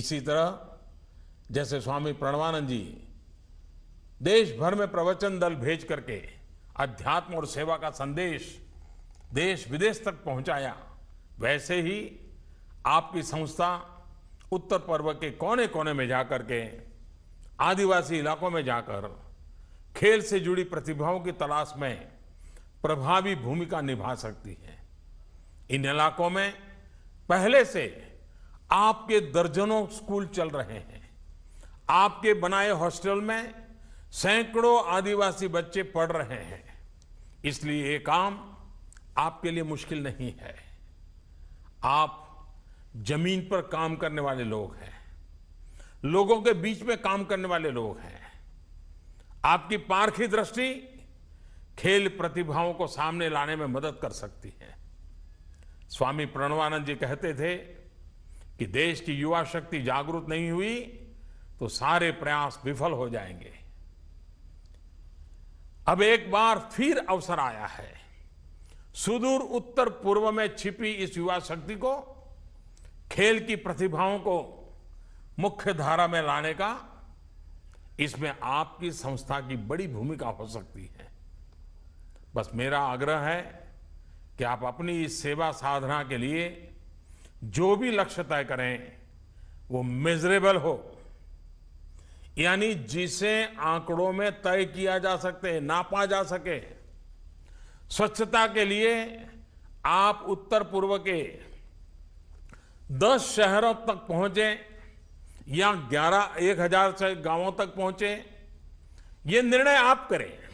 इसी तरह जैसे स्वामी प्रणवानंद जी देश भर में प्रवचन दल भेज करके अध्यात्म और सेवा का संदेश देश विदेश तक पहुंचाया वैसे ही आपकी संस्था उत्तर पर्व के कोने कोने में जाकर के आदिवासी इलाकों में जाकर खेल से जुड़ी प्रतिभाओं की तलाश में प्रभावी भूमिका निभा सकती है इन इलाकों में पहले से आपके दर्जनों स्कूल चल रहे हैं आपके बनाए हॉस्टल में सैकड़ों आदिवासी बच्चे पढ़ रहे हैं इसलिए ये काम आपके लिए मुश्किल नहीं है आप जमीन पर काम करने वाले लोग हैं लोगों के बीच में काम करने वाले लोग हैं आपकी पारखी दृष्टि खेल प्रतिभाओं को सामने लाने में मदद कर सकती है स्वामी प्रणवानंद जी कहते थे कि देश की युवा शक्ति जागरूक नहीं हुई तो सारे प्रयास विफल हो जाएंगे अब एक बार फिर अवसर आया है सुदूर उत्तर पूर्व में छिपी इस युवा शक्ति को खेल की प्रतिभाओं को मुख्य धारा में लाने का इसमें आपकी संस्था की बड़ी भूमिका हो सकती है बस मेरा आग्रह है कि आप अपनी इस सेवा साधना के लिए जो भी लक्ष्य तय करें वो मेजरेबल हो यानी जिसे आंकड़ों में तय किया जा सकते नापा जा सके स्वच्छता के लिए आप उत्तर पूर्व के दस शहरों तक पहुंचे या ग्यारह एक हजार से गांवों तक पहुंचे ये निर्णय आप करें